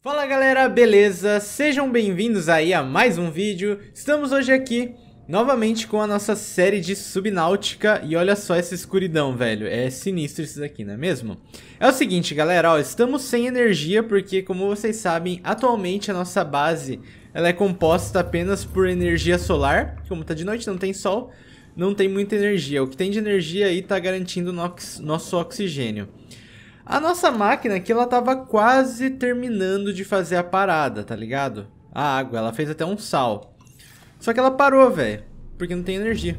Fala galera, beleza? Sejam bem-vindos aí a mais um vídeo. Estamos hoje aqui novamente com a nossa série de Subnáutica e olha só essa escuridão, velho. É sinistro isso aqui, não é mesmo? É o seguinte, galera, ó, estamos sem energia porque, como vocês sabem, atualmente a nossa base ela é composta apenas por energia solar. Como tá de noite, não tem sol, não tem muita energia. O que tem de energia aí tá garantindo nosso oxigênio. A nossa máquina aqui, ela tava quase terminando de fazer a parada, tá ligado? A água, ela fez até um sal. Só que ela parou, velho. Porque não tem energia.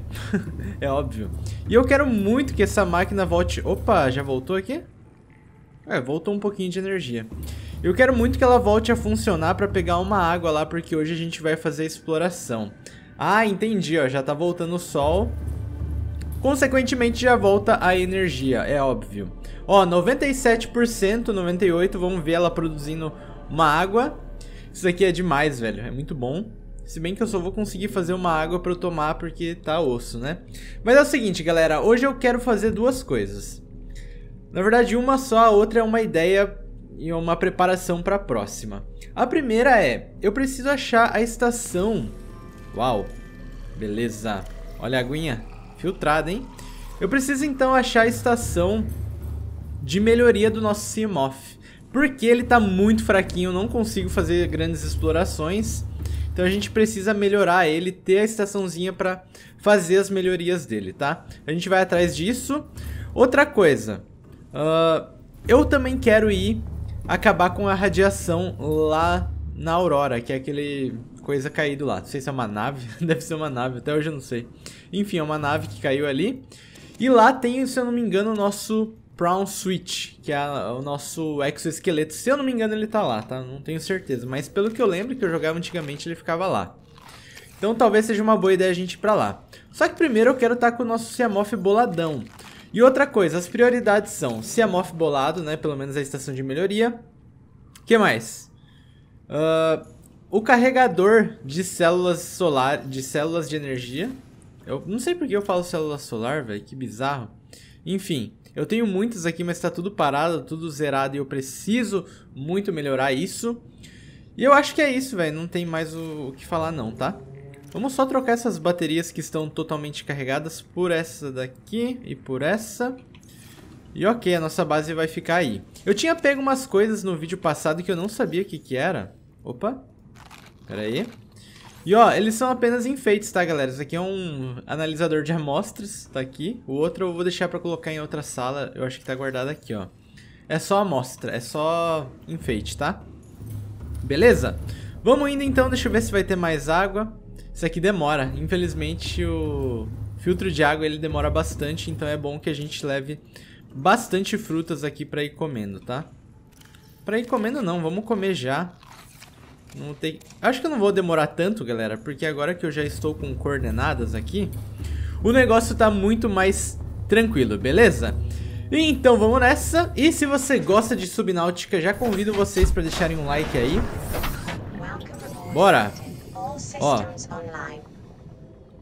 é óbvio. E eu quero muito que essa máquina volte... Opa, já voltou aqui? É, voltou um pouquinho de energia. Eu quero muito que ela volte a funcionar para pegar uma água lá, porque hoje a gente vai fazer exploração. Ah, entendi, ó. Já tá voltando o sol. Consequentemente, já volta a energia, é óbvio. Ó, 97%, 98%, vamos ver ela produzindo uma água. Isso aqui é demais, velho, é muito bom. Se bem que eu só vou conseguir fazer uma água pra eu tomar porque tá osso, né? Mas é o seguinte, galera, hoje eu quero fazer duas coisas. Na verdade, uma só, a outra é uma ideia e uma preparação para a próxima. A primeira é, eu preciso achar a estação. Uau, beleza. Olha a aguinha. Filtrado, hein? Eu preciso então achar a estação de melhoria do nosso Simoth. Porque ele está muito fraquinho, não consigo fazer grandes explorações. Então a gente precisa melhorar ele, ter a estaçãozinha para fazer as melhorias dele, tá? A gente vai atrás disso. Outra coisa, uh, eu também quero ir acabar com a radiação lá na Aurora, que é aquele coisa cair do lado. Não sei se é uma nave, deve ser uma nave, até hoje eu não sei. Enfim, é uma nave que caiu ali. E lá tem, se eu não me engano, o nosso Brown Switch, que é o nosso exoesqueleto. Se eu não me engano, ele tá lá, tá? Não tenho certeza, mas pelo que eu lembro que eu jogava antigamente, ele ficava lá. Então talvez seja uma boa ideia a gente ir pra lá. Só que primeiro eu quero estar tá com o nosso Siamoth boladão. E outra coisa, as prioridades são Siamoth bolado, né? Pelo menos a estação de melhoria. O que mais? Ahn... Uh... O carregador de células solar, de células de energia. Eu não sei porque eu falo célula solar, velho, que bizarro. Enfim, eu tenho muitas aqui, mas está tudo parado, tudo zerado e eu preciso muito melhorar isso. E eu acho que é isso, velho, não tem mais o, o que falar não, tá? Vamos só trocar essas baterias que estão totalmente carregadas por essa daqui e por essa. E ok, a nossa base vai ficar aí. Eu tinha pego umas coisas no vídeo passado que eu não sabia o que que era. Opa! Pera aí. E ó, eles são apenas enfeites, tá, galera? Isso aqui é um analisador de amostras, tá aqui. O outro eu vou deixar pra colocar em outra sala, eu acho que tá guardado aqui, ó. É só amostra, é só enfeite, tá? Beleza? Vamos indo então, deixa eu ver se vai ter mais água. Isso aqui demora, infelizmente o filtro de água ele demora bastante, então é bom que a gente leve bastante frutas aqui pra ir comendo, tá? Pra ir comendo não, vamos comer já. Não tem... Acho que eu não vou demorar tanto, galera, porque agora que eu já estou com coordenadas aqui, o negócio tá muito mais tranquilo, beleza? Então vamos nessa, e se você gosta de Subnáutica, já convido vocês para deixarem um like aí. Bora! Ó,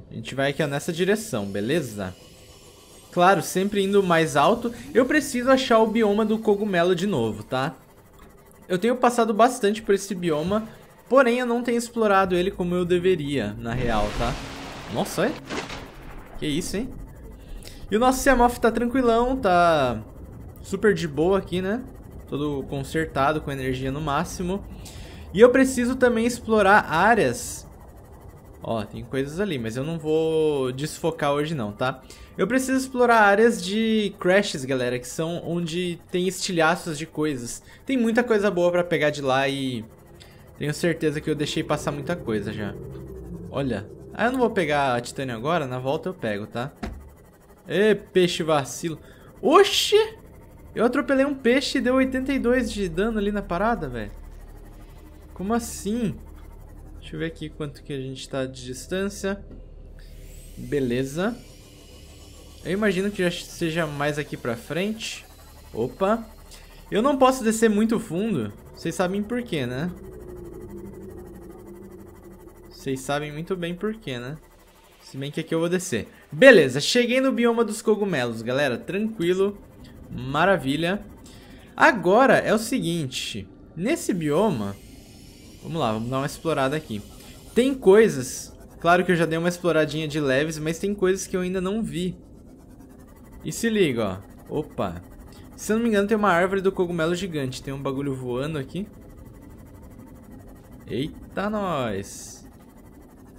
a gente vai aqui ó, nessa direção, beleza? Claro, sempre indo mais alto. Eu preciso achar o bioma do cogumelo de novo, tá? Eu tenho passado bastante por esse bioma Porém, eu não tenho explorado ele como eu deveria, na real, tá? Nossa, é? Que isso, hein? E o nosso Siamoff tá tranquilão, tá super de boa aqui, né? Todo consertado, com energia no máximo. E eu preciso também explorar áreas... Ó, tem coisas ali, mas eu não vou desfocar hoje não, tá? Eu preciso explorar áreas de crashes, galera, que são onde tem estilhaços de coisas. Tem muita coisa boa pra pegar de lá e tenho certeza que eu deixei passar muita coisa já. Olha. Ah, eu não vou pegar a titânio agora. Na volta eu pego, tá? Ê, peixe vacilo. Oxi! Eu atropelei um peixe e deu 82 de dano ali na parada, velho. Como assim? Deixa eu ver aqui quanto que a gente tá de distância. Beleza. Eu imagino que já seja mais aqui pra frente. Opa. Eu não posso descer muito fundo. Vocês sabem por quê, né? Vocês sabem muito bem porquê, né? Se bem que aqui eu vou descer. Beleza, cheguei no bioma dos cogumelos, galera. Tranquilo. Maravilha. Agora é o seguinte. Nesse bioma... Vamos lá, vamos dar uma explorada aqui. Tem coisas... Claro que eu já dei uma exploradinha de leves, mas tem coisas que eu ainda não vi. E se liga, ó. Opa. Se eu não me engano, tem uma árvore do cogumelo gigante. Tem um bagulho voando aqui. Eita, nós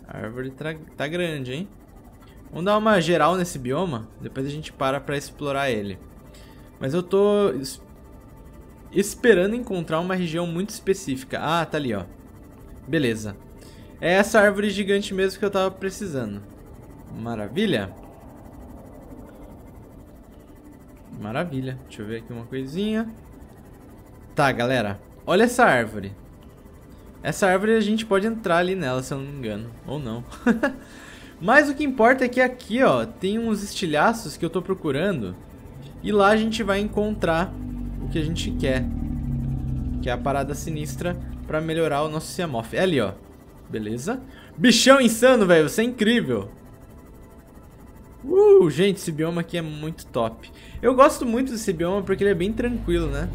árvore tá, tá grande, hein? Vamos dar uma geral nesse bioma, depois a gente para pra explorar ele. Mas eu tô es esperando encontrar uma região muito específica. Ah, tá ali, ó. Beleza. É essa árvore gigante mesmo que eu tava precisando. Maravilha. Maravilha. Deixa eu ver aqui uma coisinha. Tá, galera. Olha essa árvore. Essa árvore a gente pode entrar ali nela, se eu não me engano. Ou não. Mas o que importa é que aqui, ó, tem uns estilhaços que eu tô procurando. E lá a gente vai encontrar o que a gente quer. Que é a parada sinistra pra melhorar o nosso Siamoth. É ali, ó. Beleza. Bichão insano, velho. Você é incrível. Uh, gente, esse bioma aqui é muito top. Eu gosto muito desse bioma porque ele é bem tranquilo, né?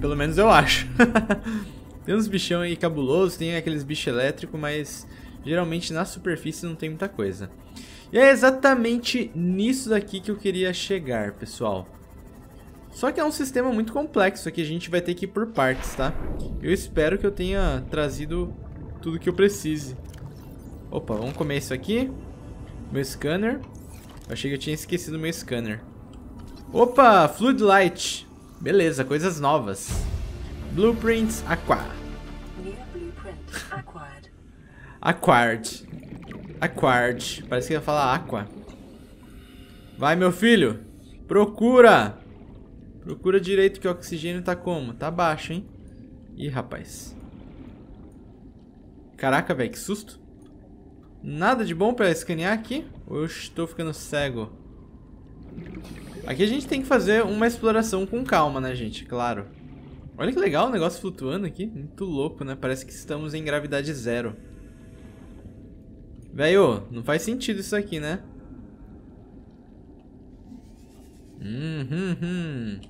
Pelo menos eu acho. Tem uns bichão aí cabulosos, tem aqueles bichos elétricos, mas geralmente na superfície não tem muita coisa. E é exatamente nisso daqui que eu queria chegar, pessoal. Só que é um sistema muito complexo, aqui a gente vai ter que ir por partes, tá? Eu espero que eu tenha trazido tudo que eu precise. Opa, vamos comer isso aqui. Meu scanner. Eu achei que eu tinha esquecido meu scanner. Opa, fluid light Beleza, coisas novas. Blueprints Aqua. Aquard. Aquard. Parece que ia falar aqua. Vai, meu filho. Procura. Procura direito que o oxigênio tá como? Tá baixo, hein? Ih, rapaz. Caraca, velho, que susto. Nada de bom pra escanear aqui? Ou eu estou ficando cego? Aqui a gente tem que fazer uma exploração com calma, né, gente? Claro. Olha que legal o negócio flutuando aqui. Muito louco, né? Parece que estamos em gravidade zero. Velho, não faz sentido isso aqui, né? Hum, hum, hum.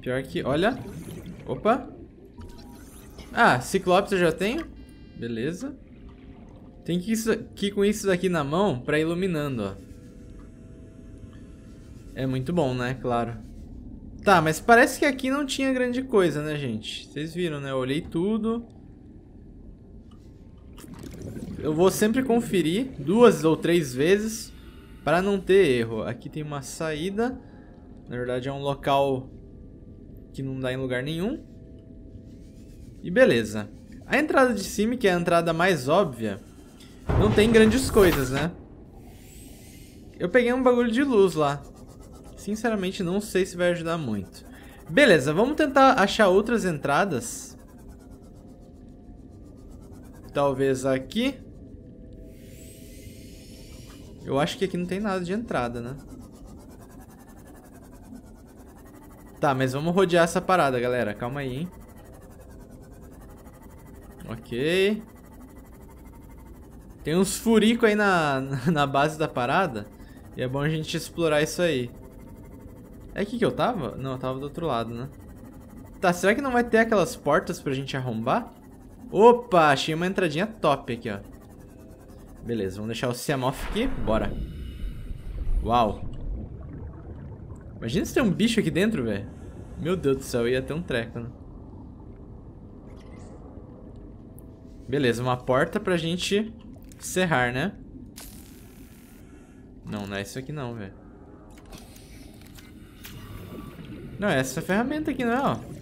Pior que... Olha. Opa. Ah, Ciclopes eu já tenho. Beleza. Tem que isso com isso daqui na mão pra iluminando, ó. É muito bom, né? Claro. Tá, mas parece que aqui não tinha grande coisa, né, gente? Vocês viram, né? Eu olhei tudo eu vou sempre conferir duas ou três vezes para não ter erro. Aqui tem uma saída. Na verdade é um local que não dá em lugar nenhum. E beleza. A entrada de cima, que é a entrada mais óbvia, não tem grandes coisas, né? Eu peguei um bagulho de luz lá. Sinceramente, não sei se vai ajudar muito. Beleza, vamos tentar achar outras entradas. Talvez aqui. Eu acho que aqui não tem nada de entrada, né? Tá, mas vamos rodear essa parada, galera. Calma aí, hein? Ok. Tem uns furicos aí na, na base da parada. E é bom a gente explorar isso aí. É aqui que eu tava? Não, eu tava do outro lado, né? Tá, será que não vai ter aquelas portas pra gente arrombar? Opa, achei uma entradinha top aqui, ó. Beleza, vamos deixar o Siamoth aqui. Bora. Uau. Imagina se tem um bicho aqui dentro, velho. Meu Deus do céu, ia ter um treco, né? Beleza, uma porta pra gente serrar, né? Não, não é isso aqui não, velho. Não, é essa ferramenta aqui não, é, ó.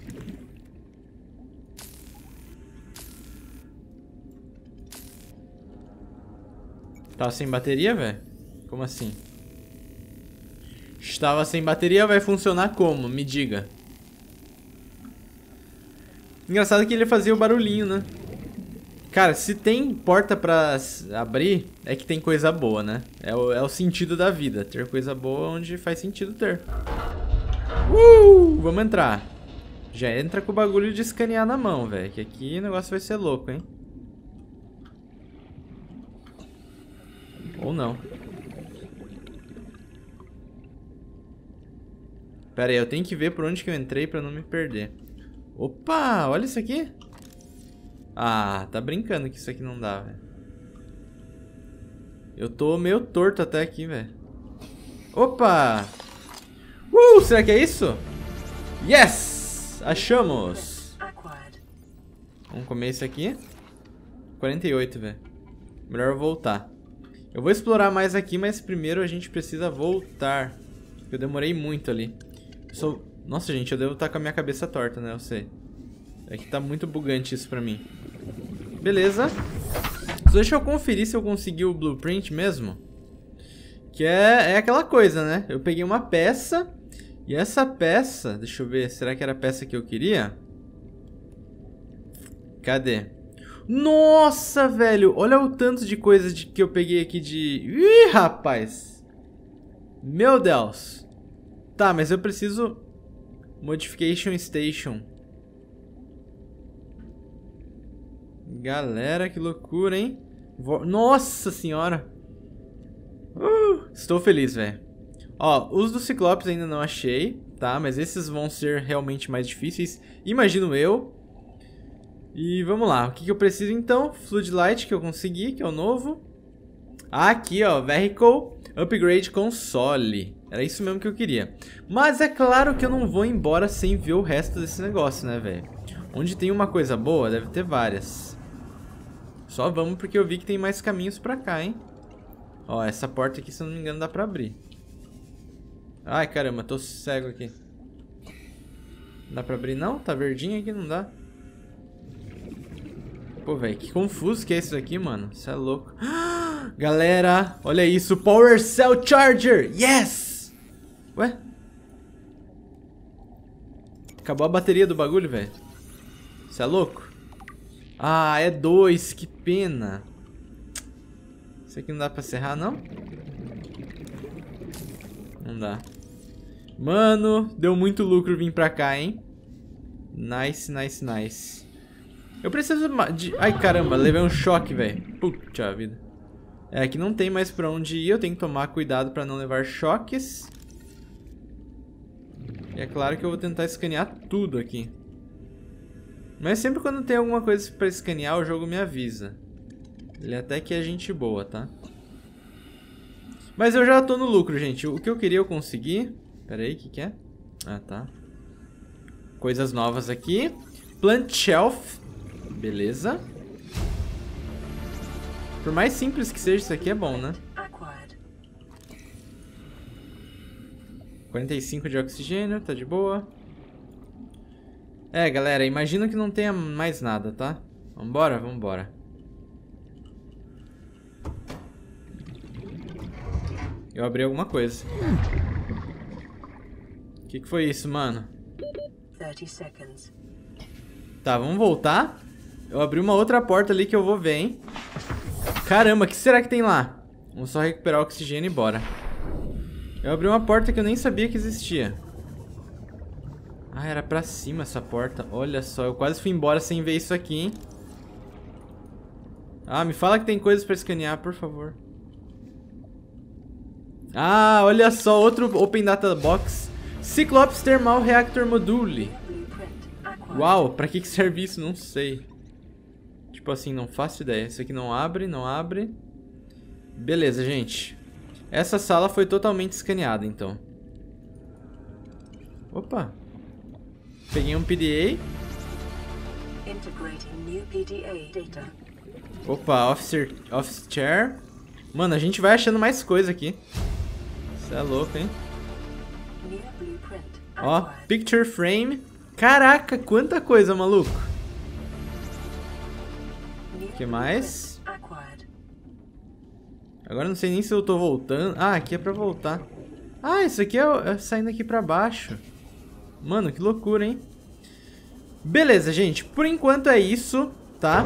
Tava sem bateria, velho? Como assim? Estava sem bateria, vai funcionar como? Me diga. Engraçado que ele fazia o barulhinho, né? Cara, se tem porta pra abrir, é que tem coisa boa, né? É o, é o sentido da vida. Ter coisa boa é onde faz sentido ter. Uh! Vamos entrar. Já entra com o bagulho de escanear na mão, velho. Que aqui o negócio vai ser louco, hein? Ou não. Pera aí, eu tenho que ver por onde que eu entrei pra não me perder. Opa, olha isso aqui. Ah, tá brincando que isso aqui não dá, velho. Eu tô meio torto até aqui, velho. Opa! Uh, será que é isso? Yes! Achamos! Vamos comer isso aqui. 48, velho. Melhor voltar. Eu vou explorar mais aqui, mas primeiro a gente precisa voltar. Eu demorei muito ali. Eu sou... Nossa, gente, eu devo estar tá com a minha cabeça torta, né? Eu sei. É que tá muito bugante isso pra mim. Beleza. Só deixa eu conferir se eu consegui o blueprint mesmo. Que é, é aquela coisa, né? Eu peguei uma peça. E essa peça... Deixa eu ver. Será que era a peça que eu queria? Cadê? Nossa, velho! Olha o tanto de coisa de, que eu peguei aqui de... Ih, rapaz! Meu Deus! Tá, mas eu preciso... Modification Station. Galera, que loucura, hein? Vo... Nossa senhora! Uh, estou feliz, velho. Ó, os do Ciclopes ainda não achei, tá? Mas esses vão ser realmente mais difíceis, imagino eu. E vamos lá, o que, que eu preciso então? Floodlight que eu consegui, que é o novo. Ah, aqui ó, Vehicle Upgrade Console. Era isso mesmo que eu queria. Mas é claro que eu não vou embora sem ver o resto desse negócio, né, velho? Onde tem uma coisa boa, deve ter várias. Só vamos porque eu vi que tem mais caminhos pra cá, hein? Ó, essa porta aqui, se eu não me engano, dá pra abrir. Ai, caramba, tô cego aqui. Não dá pra abrir não? Tá verdinho aqui, não dá? Pô, velho, que confuso que é isso aqui, mano. Isso é louco. Galera, olha isso. Power Cell Charger. Yes! Ué? Acabou a bateria do bagulho, velho. Isso é louco? Ah, é dois. Que pena. Isso aqui não dá pra serrar, não? Não dá. Mano, deu muito lucro vir pra cá, hein? Nice, nice, nice. Eu preciso de... Ai, caramba, levei um choque, velho. Puta vida. É, que não tem mais pra onde ir. Eu tenho que tomar cuidado pra não levar choques. E é claro que eu vou tentar escanear tudo aqui. Mas sempre quando tem alguma coisa pra escanear, o jogo me avisa. Ele é até que é gente boa, tá? Mas eu já tô no lucro, gente. O que eu queria eu consegui. Pera aí, o que que é? Ah, tá. Coisas novas aqui. Plant Shelf. Beleza. Por mais simples que seja, isso aqui é bom, né? 45 de oxigênio, tá de boa. É, galera, imagino que não tenha mais nada, tá? Vambora, vambora. Eu abri alguma coisa. O que, que foi isso, mano? Tá, vamos voltar? Eu abri uma outra porta ali que eu vou ver, hein? Caramba, o que será que tem lá? Vamos só recuperar o oxigênio e bora. Eu abri uma porta que eu nem sabia que existia. Ah, era pra cima essa porta. Olha só, eu quase fui embora sem ver isso aqui, hein? Ah, me fala que tem coisas pra escanear, por favor. Ah, olha só, outro Open Data Box. Cyclops Thermal Reactor Module. Uau, pra que, que serve isso? Não sei tipo assim, não faço ideia. Isso aqui não abre, não abre. Beleza, gente. Essa sala foi totalmente escaneada, então. Opa. Peguei um PDA. Opa, officer, office chair. Mano, a gente vai achando mais coisa aqui. Isso é louco, hein? Ó, picture frame. Caraca, quanta coisa, maluco. O que mais? Agora não sei nem se eu tô voltando. Ah, aqui é pra voltar. Ah, isso aqui é, é saindo aqui pra baixo. Mano, que loucura, hein? Beleza, gente. Por enquanto é isso, tá?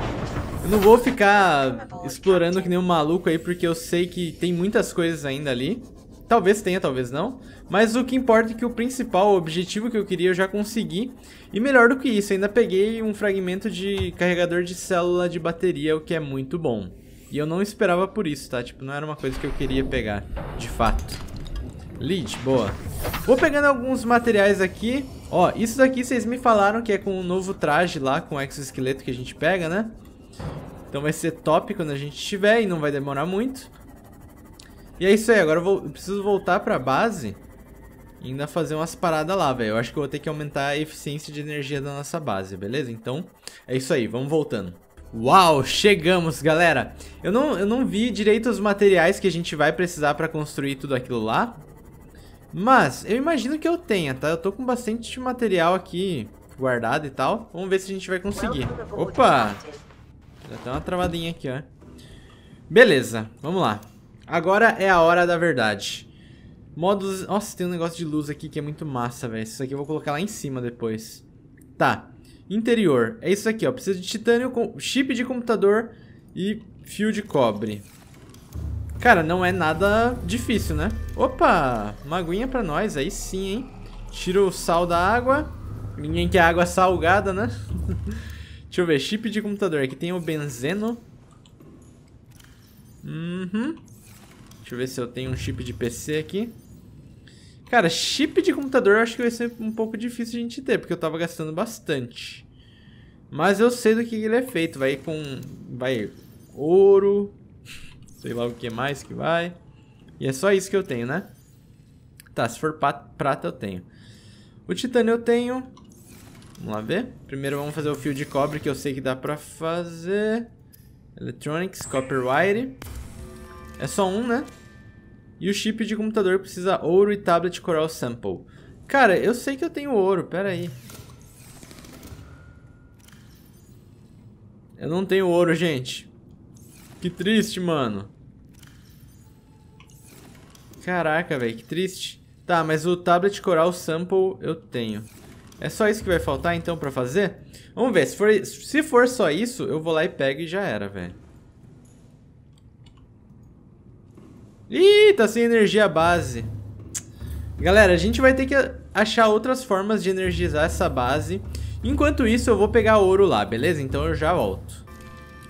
Eu não vou ficar explorando que nem um maluco aí, porque eu sei que tem muitas coisas ainda ali. Talvez tenha, talvez não. Mas o que importa é que o principal objetivo que eu queria eu já consegui. E melhor do que isso, ainda peguei um fragmento de carregador de célula de bateria, o que é muito bom. E eu não esperava por isso, tá? Tipo, não era uma coisa que eu queria pegar, de fato. Lead, boa. Vou pegando alguns materiais aqui. Ó, isso daqui vocês me falaram que é com o um novo traje lá, com o exoesqueleto que a gente pega, né? Então vai ser top quando a gente tiver e não vai demorar muito. E é isso aí, agora eu, vou, eu preciso voltar pra base e ainda fazer umas paradas lá, velho. Eu acho que eu vou ter que aumentar a eficiência de energia da nossa base, beleza? Então, é isso aí, vamos voltando. Uau, chegamos, galera! Eu não, eu não vi direito os materiais que a gente vai precisar pra construir tudo aquilo lá. Mas, eu imagino que eu tenha, tá? Eu tô com bastante material aqui guardado e tal. Vamos ver se a gente vai conseguir. Opa! Já tem tá uma travadinha aqui, ó. Beleza, vamos lá. Agora é a hora da verdade. Modos... Nossa, tem um negócio de luz aqui que é muito massa, velho. Isso aqui eu vou colocar lá em cima depois. Tá. Interior. É isso aqui, ó. Precisa de titânio, com... chip de computador e fio de cobre. Cara, não é nada difícil, né? Opa! Uma aguinha pra nós. Aí sim, hein? Tira o sal da água. Ninguém quer água salgada, né? Deixa eu ver. Chip de computador. Aqui tem o benzeno. Uhum. Deixa eu ver se eu tenho um chip de PC aqui. Cara, chip de computador eu acho que vai ser um pouco difícil a gente ter, porque eu tava gastando bastante. Mas eu sei do que ele é feito. Vai com. Vai ouro. Sei lá o que mais que vai. E é só isso que eu tenho, né? Tá, se for prata eu tenho. O titânio eu tenho. Vamos lá ver. Primeiro vamos fazer o fio de cobre que eu sei que dá pra fazer. Electronics, copper wire. É só um, né? E o chip de computador precisa ouro e tablet coral sample. Cara, eu sei que eu tenho ouro, pera aí. Eu não tenho ouro, gente. Que triste, mano. Caraca, velho, que triste. Tá, mas o tablet coral sample eu tenho. É só isso que vai faltar, então, pra fazer? Vamos ver, se for, se for só isso, eu vou lá e pego e já era, velho. Ih, tá sem energia base. Galera, a gente vai ter que achar outras formas de energizar essa base. Enquanto isso, eu vou pegar ouro lá, beleza? Então eu já volto.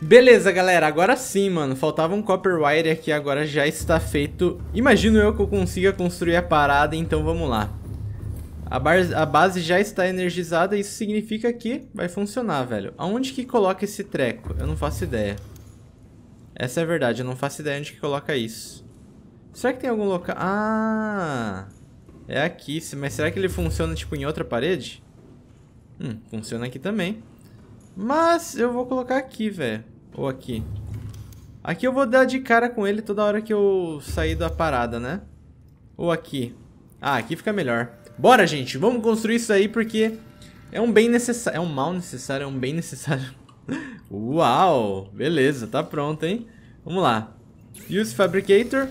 Beleza, galera, agora sim, mano. Faltava um copper wire aqui, agora já está feito. Imagino eu que eu consiga construir a parada, então vamos lá. A, bar... a base já está energizada, isso significa que vai funcionar, velho. Aonde que coloca esse treco? Eu não faço ideia. Essa é a verdade, eu não faço ideia onde que coloca isso. Será que tem algum local... Ah... É aqui, mas será que ele funciona, tipo, em outra parede? Hum, funciona aqui também. Mas eu vou colocar aqui, velho. Ou aqui. Aqui eu vou dar de cara com ele toda hora que eu sair da parada, né? Ou aqui. Ah, aqui fica melhor. Bora, gente. Vamos construir isso aí porque é um bem necessário. É um mal necessário, é um bem necessário. Uau! Beleza, tá pronto, hein? Vamos lá. Use Fabricator.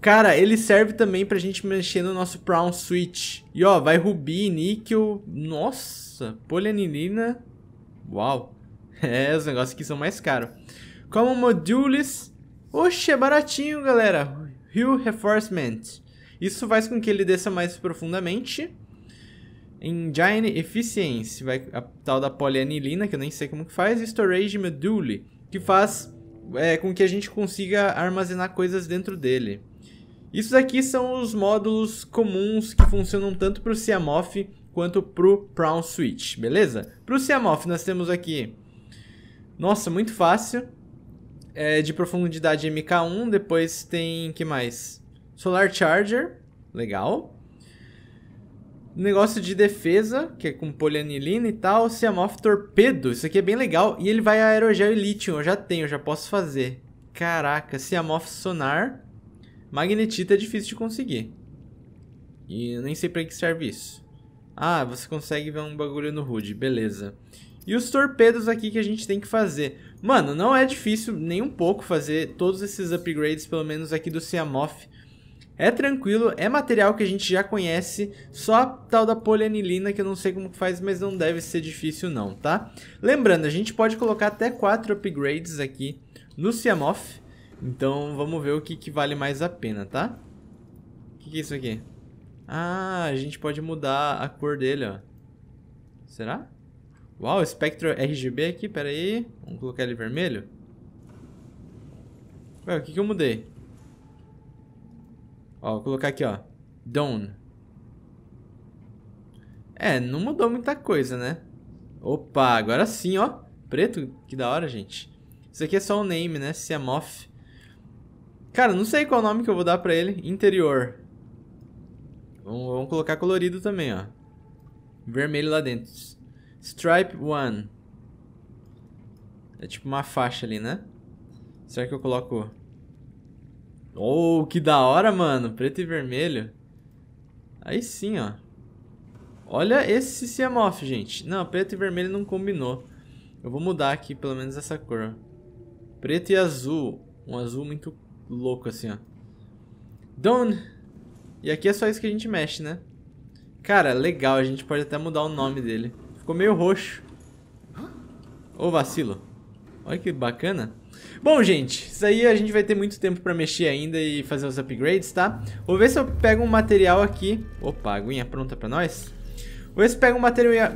Cara, ele serve também pra gente mexer no nosso Brown Switch. E ó, vai rubi, níquel. Nossa, polianilina. Uau. É, os negócios aqui são mais caros. Como modules. Oxe, é baratinho, galera. Hill Reinforcement. Isso faz com que ele desça mais profundamente. Engine Efficiency. Vai a tal da polianilina, que eu nem sei como que faz. E Storage Module, que faz é, com que a gente consiga armazenar coisas dentro dele. Isso aqui são os módulos comuns que funcionam tanto para o CMOF quanto para o Brown Switch, beleza? Para o CMOF nós temos aqui, nossa, muito fácil, é de profundidade MK1, depois tem, que mais? Solar Charger, legal negócio de defesa, que é com polianilina e tal, Siamorph Torpedo. Isso aqui é bem legal. E ele vai aerogel e lítio, eu já tenho, eu já posso fazer. Caraca, Siamorph Sonar. Magnetita é difícil de conseguir. E eu nem sei pra que serve isso. Ah, você consegue ver um bagulho no HUD, beleza. E os torpedos aqui que a gente tem que fazer. Mano, não é difícil nem um pouco fazer todos esses upgrades, pelo menos aqui do Siamorph. É tranquilo, é material que a gente já conhece, só a tal da polianilina que eu não sei como faz, mas não deve ser difícil não, tá? Lembrando, a gente pode colocar até 4 upgrades aqui no Siamoth, então vamos ver o que, que vale mais a pena, tá? O que, que é isso aqui? Ah, a gente pode mudar a cor dele, ó. Será? Uau, espectro RGB aqui, pera aí. Vamos colocar ele vermelho. Ué, o que, que eu mudei? Ó, vou colocar aqui, ó. Dawn. É, não mudou muita coisa, né? Opa, agora sim, ó. Preto, que da hora, gente. Isso aqui é só o um name, né? Siamoth. Cara, não sei qual o nome que eu vou dar pra ele. Interior. Vamos, vamos colocar colorido também, ó. Vermelho lá dentro. Stripe 1. É tipo uma faixa ali, né? Será que eu coloco Oh, que da hora, mano. Preto e vermelho. Aí sim, ó. Olha esse CMOF, gente. Não, preto e vermelho não combinou. Eu vou mudar aqui pelo menos essa cor. Preto e azul. Um azul muito louco assim, ó. Done! E aqui é só isso que a gente mexe, né? Cara, legal. A gente pode até mudar o nome dele. Ficou meio roxo. Ô, oh, vacilo. Olha que bacana. Bom, gente, isso aí a gente vai ter muito tempo pra mexer ainda e fazer os upgrades, tá? Vou ver se eu pego um material aqui. Opa, aguinha pronta pra nós. Vou ver se pega um material,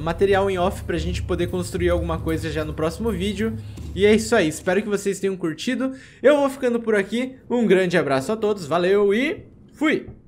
material em off pra gente poder construir alguma coisa já no próximo vídeo. E é isso aí, espero que vocês tenham curtido. Eu vou ficando por aqui, um grande abraço a todos, valeu e fui!